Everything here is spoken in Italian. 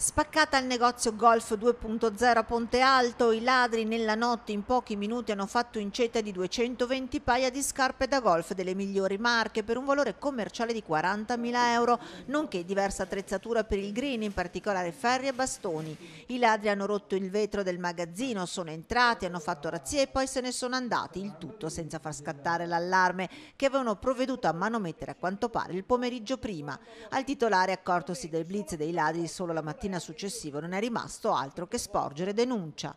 Spaccata al negozio Golf 2.0 a Ponte Alto, i ladri nella notte in pochi minuti hanno fatto incetta di 220 paia di scarpe da golf delle migliori marche per un valore commerciale di 40.000 euro, nonché diversa attrezzatura per il green, in particolare ferri e bastoni. I ladri hanno rotto il vetro del magazzino, sono entrati, hanno fatto razzie e poi se ne sono andati, il tutto senza far scattare l'allarme che avevano provveduto a manomettere a quanto pare il pomeriggio prima. Al titolare accortosi del blitz dei ladri solo la mattina mattina successiva non è rimasto altro che sporgere denuncia.